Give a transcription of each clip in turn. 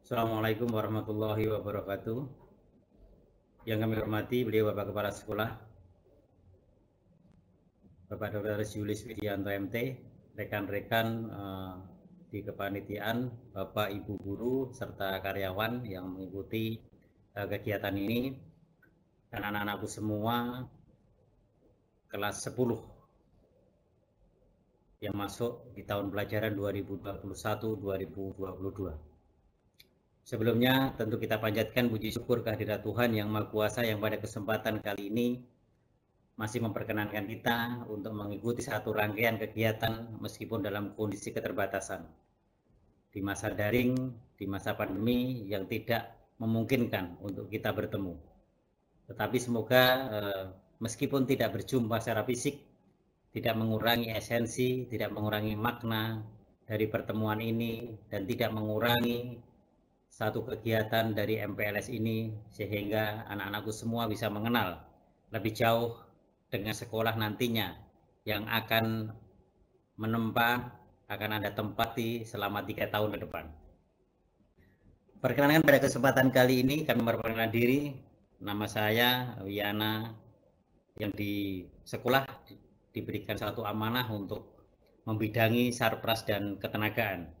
Assalamualaikum warahmatullahi wabarakatuh. Yang kami hormati beliau Bapak Kepala Sekolah, Bapak Dr. Julius Widianto MT, rekan-rekan eh, di kepanitiaan, Bapak Ibu guru serta karyawan yang mengikuti eh, kegiatan ini dan anak-anakku semua kelas 10 yang masuk di tahun pelajaran 2021-2022. Sebelumnya tentu kita panjatkan puji syukur kehadirat Tuhan yang Maha Kuasa yang pada kesempatan kali ini masih memperkenankan kita untuk mengikuti satu rangkaian kegiatan meskipun dalam kondisi keterbatasan. Di masa daring, di masa pandemi yang tidak memungkinkan untuk kita bertemu. Tetapi semoga eh, meskipun tidak berjumpa secara fisik, tidak mengurangi esensi, tidak mengurangi makna dari pertemuan ini, dan tidak mengurangi satu kegiatan dari MPLS ini, sehingga anak-anakku semua bisa mengenal lebih jauh dengan sekolah nantinya yang akan menempa, akan Anda tempati selama tiga tahun ke depan. Perkenalkan pada kesempatan kali ini kami memperkenalkan diri. Nama saya Wiana yang di sekolah diberikan satu amanah untuk membidangi sarpras dan ketenagaan.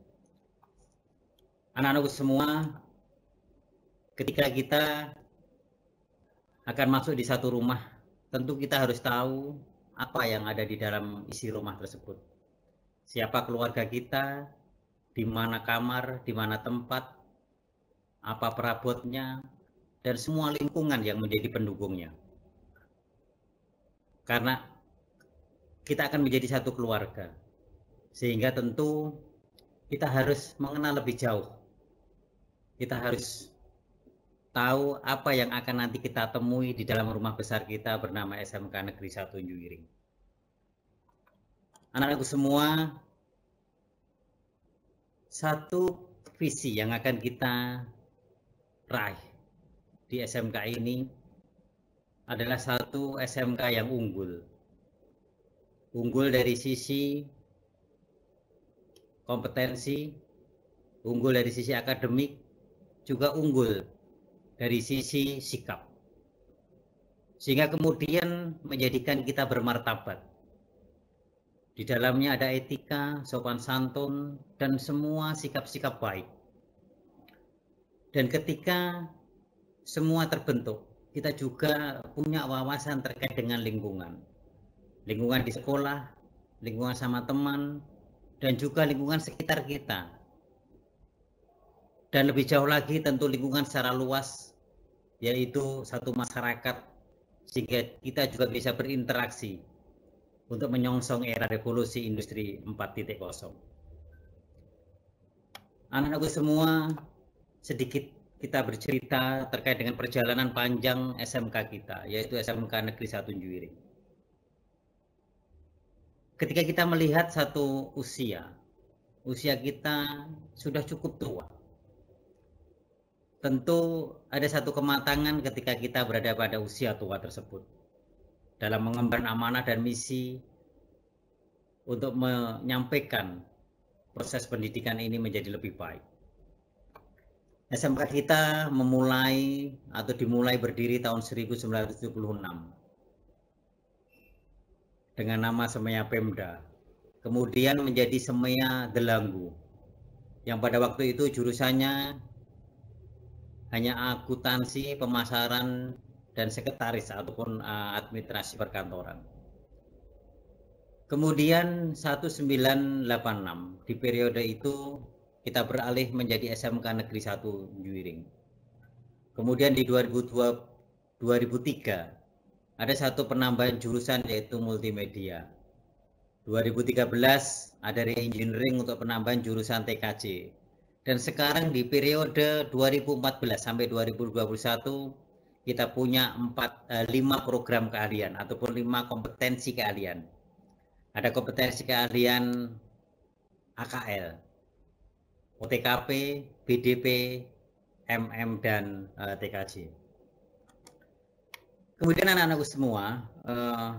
Anak-anakku semua, ketika kita akan masuk di satu rumah, tentu kita harus tahu apa yang ada di dalam isi rumah tersebut. Siapa keluarga kita, di mana kamar, di mana tempat, apa perabotnya, dan semua lingkungan yang menjadi pendukungnya. Karena kita akan menjadi satu keluarga. Sehingga tentu kita harus mengenal lebih jauh. Kita harus tahu apa yang akan nanti kita temui di dalam rumah besar kita bernama SMK Negeri 1 Juwiring. Anak-anakku semua, satu visi yang akan kita raih di SMK ini adalah satu SMK yang unggul unggul dari sisi kompetensi, unggul dari sisi akademik, juga unggul dari sisi sikap. Sehingga kemudian menjadikan kita bermartabat. Di dalamnya ada etika, sopan santun, dan semua sikap-sikap baik. Dan ketika semua terbentuk, kita juga punya wawasan terkait dengan lingkungan lingkungan di sekolah, lingkungan sama teman, dan juga lingkungan sekitar kita. Dan lebih jauh lagi tentu lingkungan secara luas, yaitu satu masyarakat, sehingga kita juga bisa berinteraksi untuk menyongsong era revolusi industri 4.0. Anak-anakku semua, sedikit kita bercerita terkait dengan perjalanan panjang SMK kita, yaitu SMK Negeri Satu Juwiring ketika kita melihat satu usia, usia kita sudah cukup tua. Tentu ada satu kematangan ketika kita berada pada usia tua tersebut. Dalam mengemban amanah dan misi untuk menyampaikan proses pendidikan ini menjadi lebih baik. SMK kita memulai atau dimulai berdiri tahun 1976 dengan nama Semea Pemda, kemudian menjadi Semea Delanggu, yang pada waktu itu jurusannya hanya akuntansi, pemasaran, dan sekretaris ataupun eh, administrasi perkantoran. Kemudian 1986 di periode itu kita beralih menjadi SMK Negeri 1 Juwiring. Kemudian di 2002, 2003 ada satu penambahan jurusan yaitu multimedia. 2013 ada reengineering untuk penambahan jurusan TKJ. Dan sekarang di periode 2014 sampai 2021 kita punya 4 5 eh, program keahlian ataupun 5 kompetensi keahlian. Ada kompetensi keahlian AKL, OTKP, BDP, MM dan eh, TKJ kemudian anak-anakku semua, eh,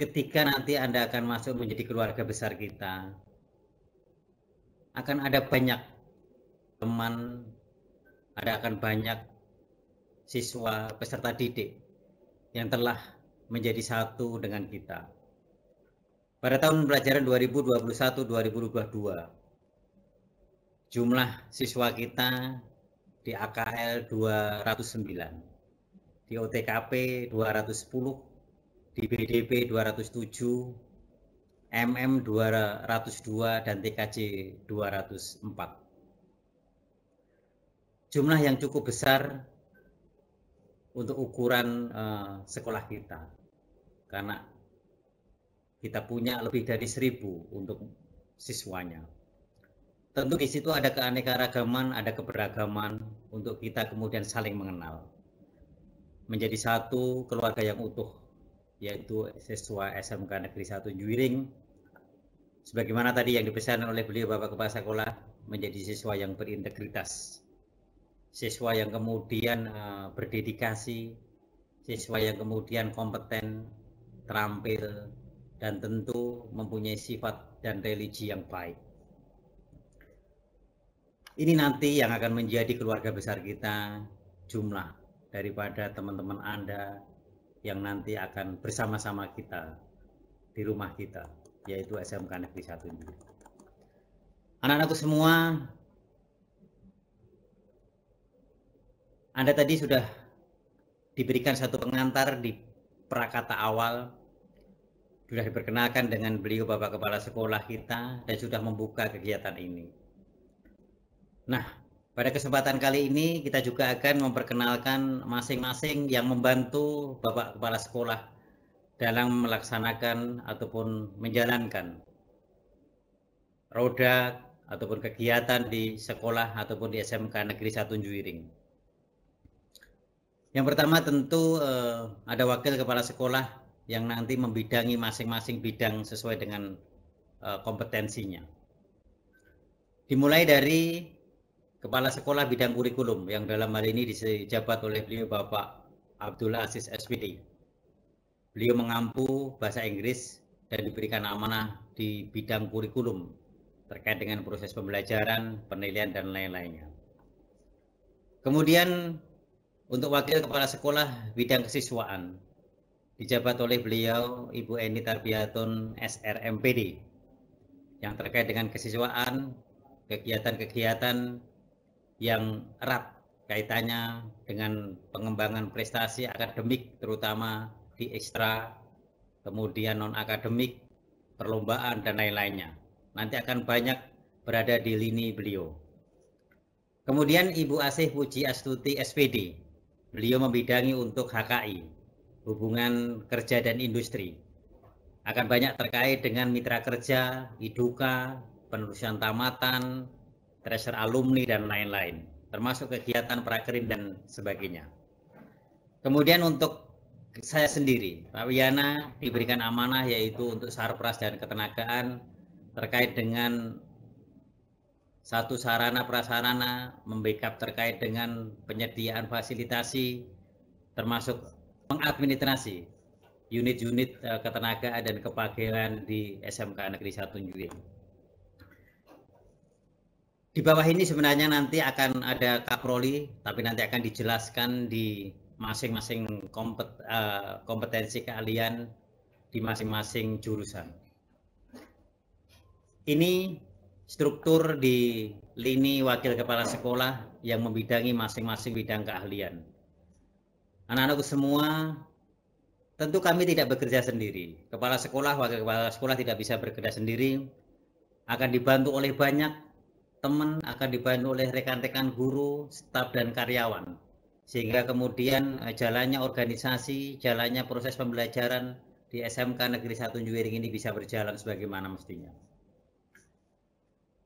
ketika nanti Anda akan masuk menjadi keluarga besar kita, akan ada banyak teman, ada akan banyak siswa peserta didik yang telah menjadi satu dengan kita. Pada tahun pelajaran 2021-2022, jumlah siswa kita di AKL 209, di OTKP 210, di BDP 207, MM 202, dan TKJ 204. Jumlah yang cukup besar untuk ukuran uh, sekolah kita, karena kita punya lebih dari seribu untuk siswanya. Tentu di situ ada keanekaragaman, ada keberagaman, untuk kita kemudian saling mengenal menjadi satu keluarga yang utuh yaitu siswa SMK Negeri 1 Juwiring sebagaimana tadi yang dipesan oleh beliau Bapak Kepala Sekolah menjadi siswa yang berintegritas siswa yang kemudian eh, berdedikasi siswa yang kemudian kompeten terampil dan tentu mempunyai sifat dan religi yang baik ini nanti yang akan menjadi keluarga besar kita jumlah daripada teman-teman Anda yang nanti akan bersama-sama kita di rumah kita yaitu SMK Negeri 1 ini. Anak-anakku semua Anda tadi sudah diberikan satu pengantar di prakata awal sudah diperkenalkan dengan beliau Bapak Kepala Sekolah kita dan sudah membuka kegiatan ini. Nah, pada kesempatan kali ini kita juga akan memperkenalkan masing-masing yang membantu Bapak Kepala Sekolah dalam melaksanakan ataupun menjalankan roda ataupun kegiatan di sekolah ataupun di SMK Negeri Satu Juwiring. Yang pertama tentu eh, ada wakil kepala sekolah yang nanti membidangi masing-masing bidang sesuai dengan eh, kompetensinya. Dimulai dari Kepala Sekolah Bidang Kurikulum yang dalam hal ini dijabat oleh beliau Bapak Abdullah Aziz SPD. Beliau mengampu bahasa Inggris dan diberikan amanah di bidang kurikulum terkait dengan proses pembelajaran, penilaian, dan lain-lainnya. Kemudian untuk Wakil Kepala Sekolah Bidang Kesiswaan dijabat oleh beliau Ibu Eni Tarbiatun SRMPD yang terkait dengan kesiswaan, kegiatan-kegiatan yang erat kaitannya dengan pengembangan prestasi akademik terutama di ekstra, kemudian non-akademik, perlombaan, dan lain-lainnya. Nanti akan banyak berada di lini beliau. Kemudian Ibu Asih Puji Astuti SPD, beliau membidangi untuk HKI, hubungan kerja dan industri. Akan banyak terkait dengan mitra kerja, IDUKA, penelusuran tamatan, tracer alumni dan lain-lain, termasuk kegiatan prakerin dan sebagainya. Kemudian untuk saya sendiri, Pak diberikan amanah yaitu untuk sarpras dan ketenagaan terkait dengan satu sarana prasarana membackup terkait dengan penyediaan fasilitasi termasuk mengadministrasi unit-unit eh, ketenagaan dan kepakaian di SMK Negeri 1 Juli di bawah ini sebenarnya nanti akan ada kaproli, tapi nanti akan dijelaskan di masing-masing kompet, uh, kompetensi keahlian di masing-masing jurusan. Ini struktur di lini wakil kepala sekolah yang membidangi masing-masing bidang keahlian. Anak-anakku semua, tentu kami tidak bekerja sendiri. Kepala sekolah, wakil kepala sekolah tidak bisa bekerja sendiri, akan dibantu oleh banyak teman akan dibantu oleh rekan-rekan guru, staf, dan karyawan. Sehingga kemudian eh, jalannya organisasi, jalannya proses pembelajaran di SMK Negeri 1 Juwiring ini bisa berjalan sebagaimana mestinya.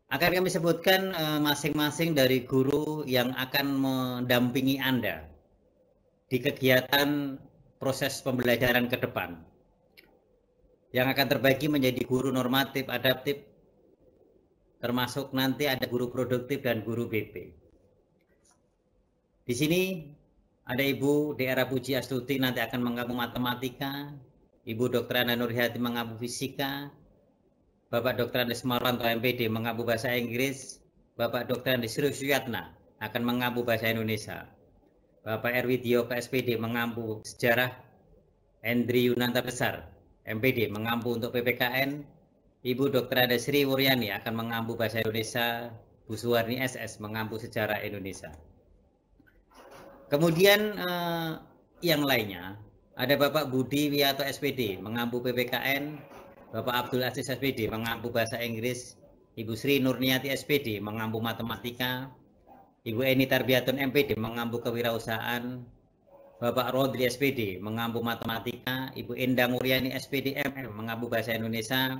Akan kami sebutkan eh, masing-masing dari guru yang akan mendampingi Anda di kegiatan proses pembelajaran ke depan yang akan terbagi menjadi guru normatif, adaptif, termasuk nanti ada guru produktif dan guru BP. Di sini ada Ibu Daerah Puji Astuti nanti akan mengampu matematika, Ibu Dr. Ana Nurhati mengampu fisika, Bapak Dr. Andes Marwanto MPD mengampu bahasa Inggris, Bapak Dr. Andes Rusyatna akan mengampu bahasa Indonesia, Bapak Erwi Dio KSPD mengampu sejarah, Endri Yunanta Besar MPD mengampu untuk PPKN, Ibu Dr. Ade Sri Wuryani akan mengampu bahasa Indonesia, Bu Suwarni SS mengampu sejarah Indonesia. Kemudian eh, yang lainnya, ada Bapak Budi Wiyato SPD mengampu PPKN, Bapak Abdul Aziz SPD mengampu bahasa Inggris, Ibu Sri Nurniati SPD mengampu matematika, Ibu Eni Tarbiatun MPD mengampu kewirausahaan, Bapak Rodri SPD mengampu matematika, Ibu Endang Muriani SPD MM mengampu bahasa Indonesia,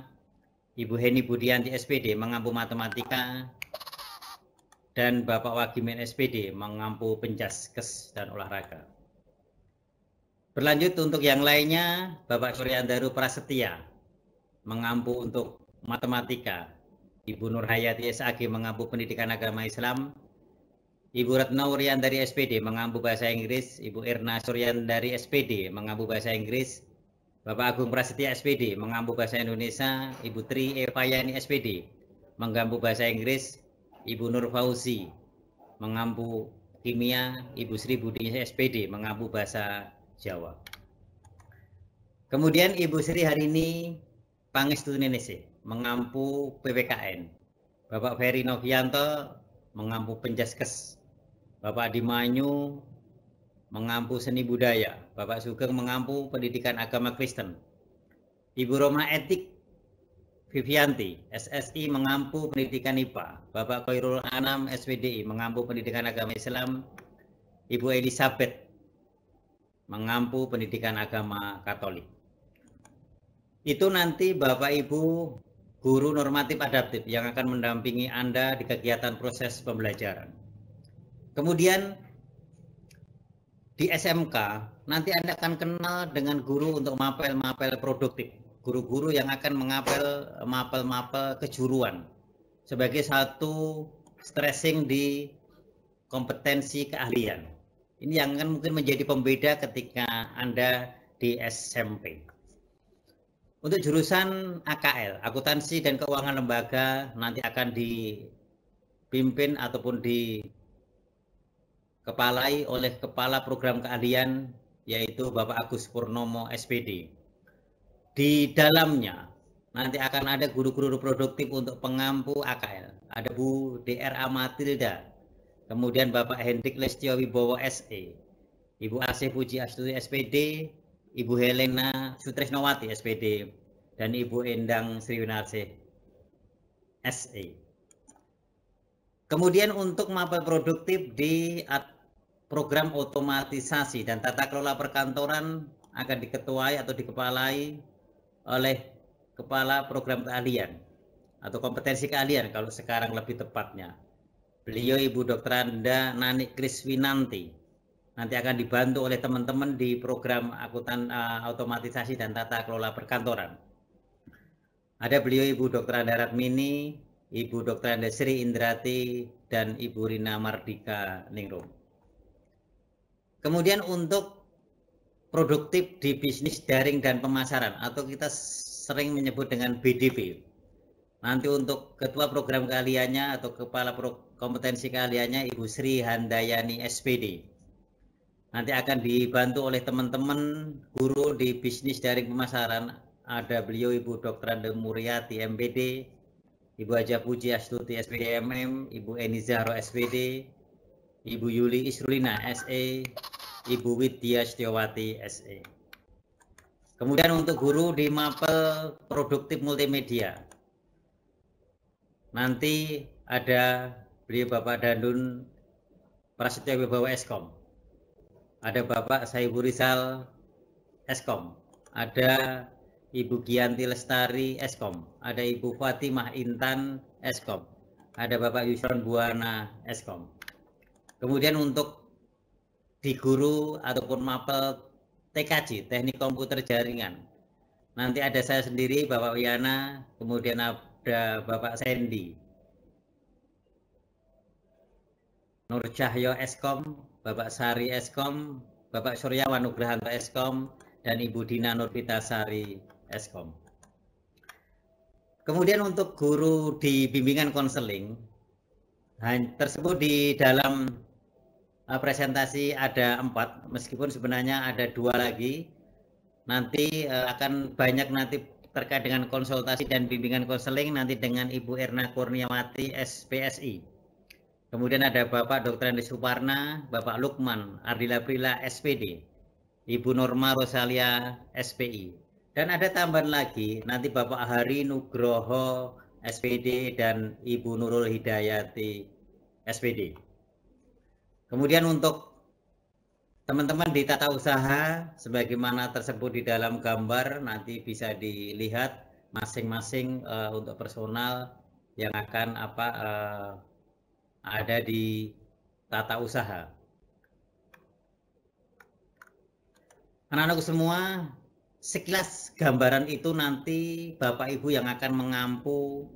Ibu Heni Budianti SPD mengampu matematika dan Bapak Wagimen SPD mengampu penjaskes dan olahraga. Berlanjut untuk yang lainnya, Bapak Suryandaru Prasetya mengampu untuk matematika, Ibu Nur Hayati SAG mengampu pendidikan agama Islam, Ibu Retno Wuryan dari SPD mengampu bahasa Inggris, Ibu Irna Suryan dari SPD mengampu bahasa Inggris, Bapak Agung Prasetya SPD, mengampu bahasa Indonesia, Ibu Tri Evayani SPD, mengampu bahasa Inggris, Ibu Nur Fauzi, mengampu kimia, Ibu Sri Budi SPD, mengampu bahasa Jawa. Kemudian Ibu Sri hari ini Pangestu Indonesia, mengampu PPKN. Bapak Ferry Novianto, mengampu Penjaskes. Bapak Dimanyu, mengampu seni budaya, Bapak Sugeng mengampu pendidikan agama Kristen. Ibu Roma Etik Vivianti, SSI mengampu pendidikan IPA, Bapak Koirul Anam SWDI mengampu pendidikan agama Islam, Ibu Elizabeth mengampu pendidikan agama Katolik. Itu nanti Bapak Ibu guru normatif adaptif yang akan mendampingi Anda di kegiatan proses pembelajaran. Kemudian di SMK nanti Anda akan kenal dengan guru untuk mapel-mapel produktif, guru-guru yang akan mengapel eh, mapel-mapel kejuruan sebagai satu stressing di kompetensi keahlian. Ini yang akan mungkin menjadi pembeda ketika Anda di SMP. Untuk jurusan AKL, akuntansi dan keuangan lembaga nanti akan dipimpin ataupun di dikepalai oleh Kepala Program Keahlian yaitu Bapak Agus Purnomo SPD. Di dalamnya nanti akan ada guru-guru produktif untuk pengampu AKL. Ada Bu DRA Matilda, kemudian Bapak Hendrik Lestio Wibowo SE, Ibu Asih Puji Astuti SPD, Ibu Helena Sutresnowati SPD, dan Ibu Endang Sriwinarsih SE. Kemudian untuk mapel produktif di program otomatisasi dan tata kelola perkantoran akan diketuai atau dikepalai oleh kepala program keahlian atau kompetensi keahlian kalau sekarang lebih tepatnya. Beliau Ibu Dr. Anda Nani Kriswinanti nanti akan dibantu oleh teman-teman di program akutan uh, otomatisasi dan tata kelola perkantoran. Ada beliau Ibu Dr. Anda Ratmini, Ibu Dr. Anda Sri Indrati dan Ibu Rina Mardika Ningrum. Kemudian untuk produktif di bisnis daring dan pemasaran atau kita sering menyebut dengan BDP. Nanti untuk ketua program keahliannya atau kepala kompetensi keahliannya Ibu Sri Handayani SPD. Nanti akan dibantu oleh teman-teman guru di bisnis daring pemasaran. Ada beliau Ibu Dr. Ande Muryati MBD, Ibu Aja Puji Astuti SPDMM, Ibu Eni Zahro SPD, Ibu Yuli Isrulina SA. Ibu Widya Setiawati SE. Kemudian untuk guru di Mapel Produktif Multimedia. Nanti ada beliau Bapak Dandun Prasetyo Wibawa Eskom. Ada Bapak Saibu Rizal Eskom. Ada Ibu Gianti Lestari Eskom, ada Ibu Fatimah Intan Eskom, ada Bapak Yusron Buana Eskom. Kemudian untuk di guru ataupun mapel TKJ teknik komputer jaringan nanti ada saya sendiri Bapak Wiana kemudian ada Bapak Sandy Nur Cahyo Eskom Bapak Sari Eskom Bapak Suryawan Wanugrahanto Eskom dan Ibu Dina Sari Eskom. Kemudian untuk guru di bimbingan konseling tersebut di dalam Eh, presentasi ada empat, meskipun sebenarnya ada dua lagi. Nanti uh, akan banyak nanti terkait dengan konsultasi dan bimbingan konseling nanti dengan Ibu Erna Kurniawati SPSI. Kemudian ada Bapak Dr. Andi Suparna, Bapak Lukman, Ardila Prila SPD, Ibu Norma Rosalia SPI. Dan ada tambahan lagi, nanti Bapak Hari Nugroho SPD dan Ibu Nurul Hidayati SPD. Kemudian untuk teman-teman di tata usaha, sebagaimana tersebut di dalam gambar, nanti bisa dilihat masing-masing uh, untuk personal yang akan apa uh, ada di tata usaha. Anak-anakku semua, sekilas gambaran itu nanti Bapak Ibu yang akan mengampu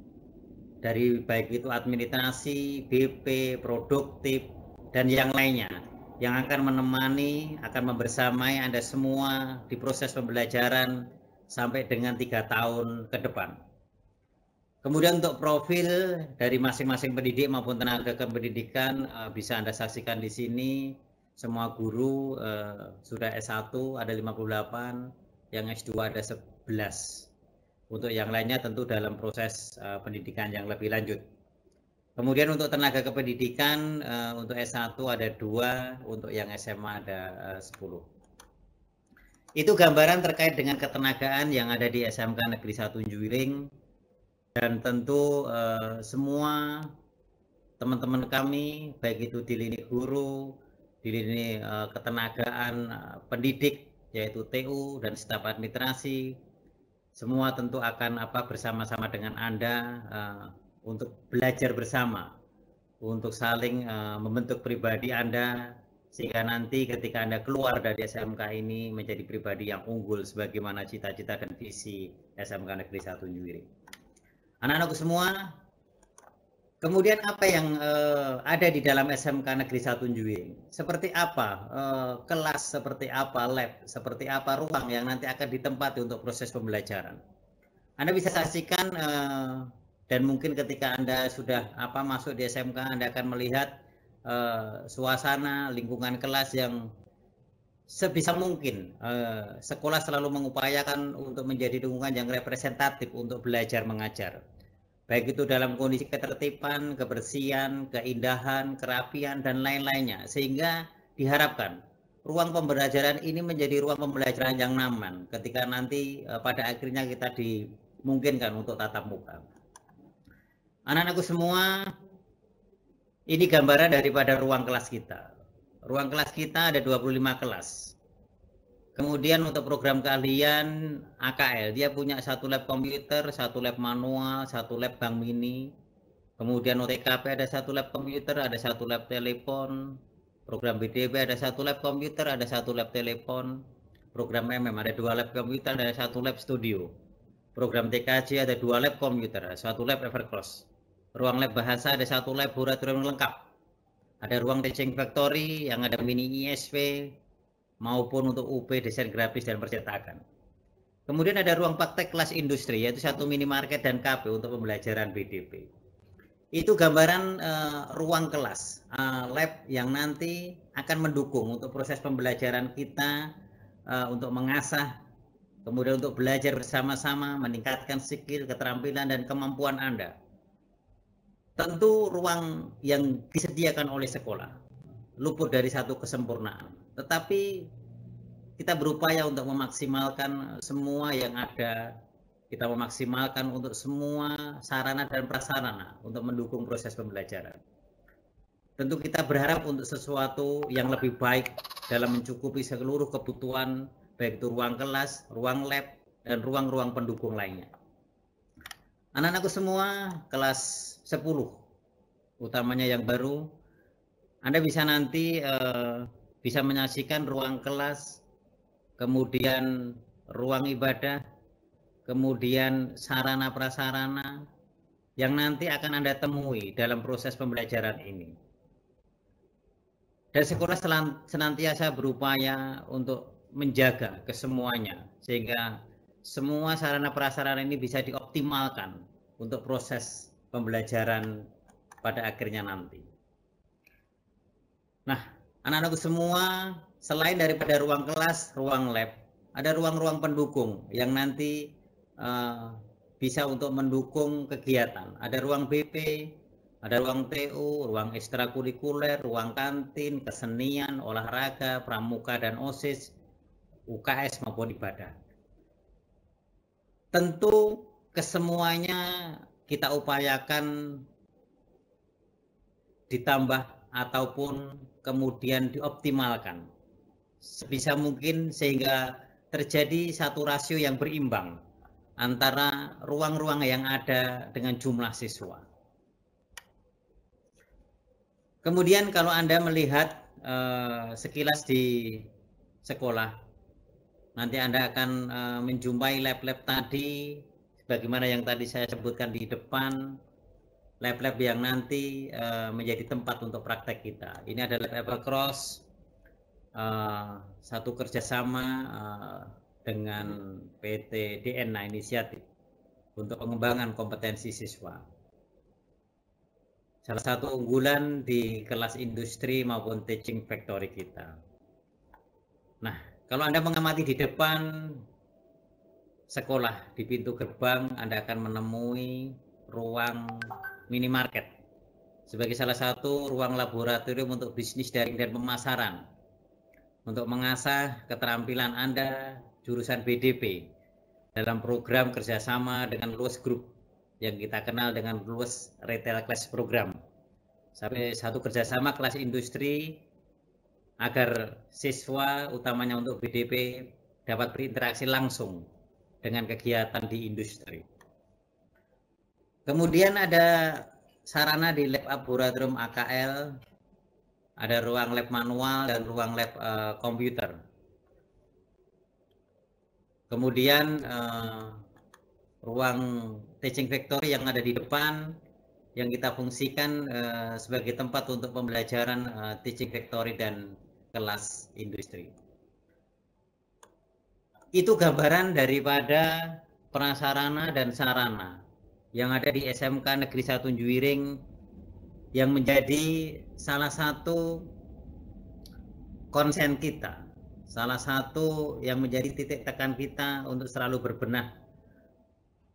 dari baik itu administrasi, BP, produktif, dan yang lainnya yang akan menemani, akan membersamai Anda semua di proses pembelajaran sampai dengan tiga tahun ke depan. Kemudian untuk profil dari masing-masing pendidik maupun tenaga kependidikan eh, bisa Anda saksikan di sini. Semua guru eh, sudah S1 ada 58, yang S2 ada 11. Untuk yang lainnya tentu dalam proses eh, pendidikan yang lebih lanjut. Kemudian untuk tenaga kependidikan eh, untuk S1 ada dua, untuk yang SMA ada eh, uh, 10. Itu gambaran terkait dengan ketenagaan yang ada di SMK Negeri 1 Juwiring dan tentu eh, semua teman-teman kami baik itu di lini guru, di lini ketenagaan pendidik yaitu TU dan staf administrasi semua tentu akan apa bersama-sama dengan Anda untuk belajar bersama, untuk saling uh, membentuk pribadi Anda sehingga nanti ketika Anda keluar dari SMK ini menjadi pribadi yang unggul sebagaimana cita-cita dan visi SMK Negeri satu Nyuwiri. Anak-anakku semua, kemudian apa yang uh, ada di dalam SMK Negeri satu Nyuwiri? Seperti apa uh, kelas, seperti apa lab, seperti apa ruang yang nanti akan ditempati untuk proses pembelajaran? Anda bisa saksikan uh, dan mungkin ketika Anda sudah apa masuk di SMK Anda akan melihat uh, suasana lingkungan kelas yang sebisa mungkin uh, sekolah selalu mengupayakan untuk menjadi lingkungan yang representatif untuk belajar mengajar baik itu dalam kondisi ketertiban, kebersihan, keindahan, kerapian dan lain-lainnya sehingga diharapkan ruang pembelajaran ini menjadi ruang pembelajaran yang nyaman ketika nanti uh, pada akhirnya kita dimungkinkan untuk tatap muka. Anak-anakku semua, ini gambaran daripada ruang kelas kita. Ruang kelas kita ada 25 kelas. Kemudian untuk program kalian AKL, dia punya satu lab komputer, satu lab manual, satu lab bank mini. Kemudian OTKP ada satu lab komputer, ada satu lab telepon. Program BDB ada satu lab komputer, ada satu lab telepon. Program MM ada dua lab komputer, ada satu lab studio. Program TKJ ada dua lab komputer, satu lab Evercross ruang lab bahasa ada satu lab laboratorium lengkap. Ada ruang teaching factory yang ada mini ISP maupun untuk UP desain grafis dan percetakan. Kemudian ada ruang praktek kelas industri yaitu satu minimarket dan KB untuk pembelajaran BDP. Itu gambaran uh, ruang kelas uh, lab yang nanti akan mendukung untuk proses pembelajaran kita uh, untuk mengasah kemudian untuk belajar bersama-sama, meningkatkan skill, keterampilan dan kemampuan Anda tentu ruang yang disediakan oleh sekolah luput dari satu kesempurnaan. Tetapi kita berupaya untuk memaksimalkan semua yang ada, kita memaksimalkan untuk semua sarana dan prasarana untuk mendukung proses pembelajaran. Tentu kita berharap untuk sesuatu yang lebih baik dalam mencukupi seluruh kebutuhan baik itu ruang kelas, ruang lab, dan ruang-ruang pendukung lainnya. Anak-anakku semua kelas 10 utamanya yang baru Anda bisa nanti eh, bisa menyaksikan ruang kelas kemudian ruang ibadah kemudian sarana prasarana yang nanti akan Anda temui dalam proses pembelajaran ini. Dan sekolah senantiasa berupaya untuk menjaga kesemuanya sehingga semua sarana prasarana ini bisa dioptimalkan untuk proses pembelajaran pada akhirnya nanti. Nah, anak-anakku semua selain daripada ruang kelas, ruang lab, ada ruang-ruang pendukung yang nanti uh, bisa untuk mendukung kegiatan. Ada ruang BP, ada ruang TU, ruang ekstrakurikuler, ruang kantin, kesenian, olahraga, pramuka dan OSIS, UKS maupun ibadah tentu kesemuanya kita upayakan ditambah ataupun kemudian dioptimalkan sebisa mungkin sehingga terjadi satu rasio yang berimbang antara ruang-ruang yang ada dengan jumlah siswa. Kemudian kalau Anda melihat eh, sekilas di sekolah Nanti Anda akan eh, menjumpai lab-lab tadi, sebagaimana yang tadi saya sebutkan di depan, lab-lab yang nanti eh, menjadi tempat untuk praktek kita. Ini ada lab Evercross, uh, eh, satu kerjasama dengan PT DNA Inisiatif untuk pengembangan kompetensi siswa. Salah satu unggulan di kelas industri maupun teaching factory kita. Nah, kalau Anda mengamati di depan sekolah, di pintu gerbang Anda akan menemui ruang minimarket sebagai salah satu ruang laboratorium untuk bisnis daring dan pemasaran untuk mengasah keterampilan Anda jurusan BDP dalam program kerjasama dengan Luas Group yang kita kenal dengan Luas Retail Class Program sampai satu kerjasama kelas industri agar siswa utamanya untuk BDP dapat berinteraksi langsung dengan kegiatan di industri. Kemudian ada sarana di lab laboratorium AKL, ada ruang lab manual dan ruang lab uh, komputer. Kemudian uh, ruang teaching vector yang ada di depan yang kita fungsikan uh, sebagai tempat untuk pembelajaran uh, teaching factory dan kelas industri. Itu gambaran daripada prasarana dan sarana yang ada di SMK Negeri 1 Juwiring yang menjadi salah satu konsen kita, salah satu yang menjadi titik tekan kita untuk selalu berbenah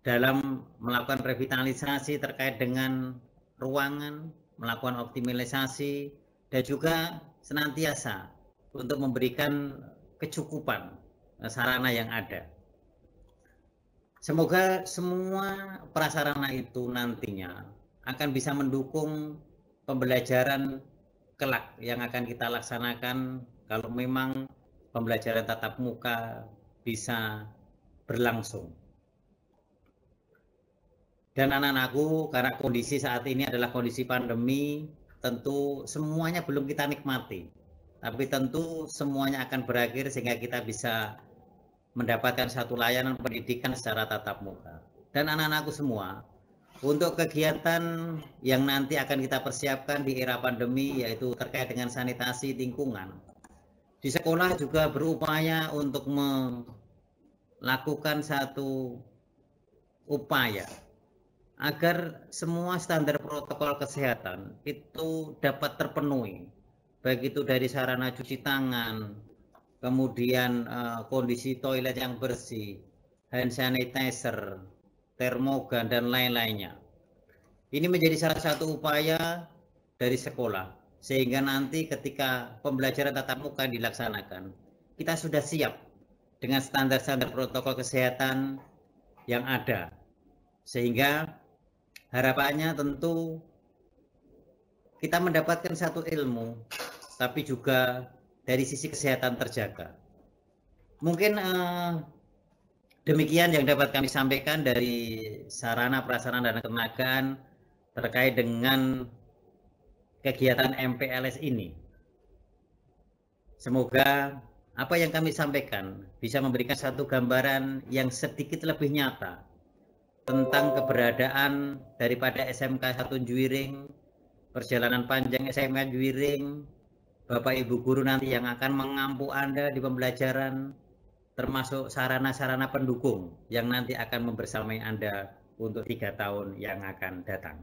dalam melakukan revitalisasi terkait dengan ruangan, melakukan optimalisasi dan juga senantiasa untuk memberikan kecukupan eh, sarana yang ada. Semoga semua prasarana itu nantinya akan bisa mendukung pembelajaran kelak yang akan kita laksanakan kalau memang pembelajaran tatap muka bisa berlangsung. Dan anak-anakku, karena kondisi saat ini adalah kondisi pandemi, tentu semuanya belum kita nikmati. Tapi tentu semuanya akan berakhir sehingga kita bisa mendapatkan satu layanan pendidikan secara tatap muka. Dan anak-anakku semua, untuk kegiatan yang nanti akan kita persiapkan di era pandemi yaitu terkait dengan sanitasi lingkungan. Di sekolah juga berupaya untuk melakukan satu upaya agar semua standar protokol kesehatan itu dapat terpenuhi baik itu dari sarana cuci tangan kemudian uh, kondisi toilet yang bersih hand sanitizer termogan dan lain-lainnya ini menjadi salah satu upaya dari sekolah sehingga nanti ketika pembelajaran tatap muka dilaksanakan kita sudah siap dengan standar-standar protokol kesehatan yang ada sehingga harapannya tentu kita mendapatkan satu ilmu, tapi juga dari sisi kesehatan terjaga. Mungkin eh, demikian yang dapat kami sampaikan dari sarana prasarana dan kenakan terkait dengan kegiatan MPLS ini. Semoga apa yang kami sampaikan bisa memberikan satu gambaran yang sedikit lebih nyata tentang keberadaan daripada SMK 1 Juwiring, perjalanan panjang SMK Juiring, Bapak Ibu guru nanti yang akan mengampu Anda di pembelajaran, termasuk sarana-sarana pendukung yang nanti akan membersamai Anda untuk tiga tahun yang akan datang.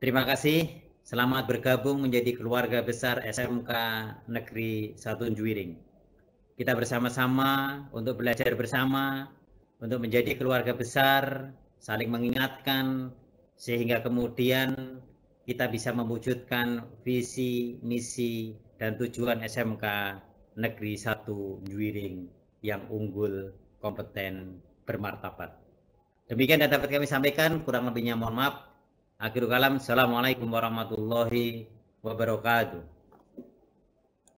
Terima kasih. Selamat bergabung menjadi keluarga besar SMK Negeri Satu Juwiring. Kita bersama-sama untuk belajar bersama, untuk menjadi keluarga besar, saling mengingatkan, sehingga kemudian kita bisa mewujudkan visi, misi, dan tujuan SMK Negeri 1 Juwiring yang unggul, kompeten, bermartabat. Demikian yang dapat kami sampaikan, kurang lebihnya mohon maaf. Akhirul kalam, Assalamualaikum warahmatullahi wabarakatuh.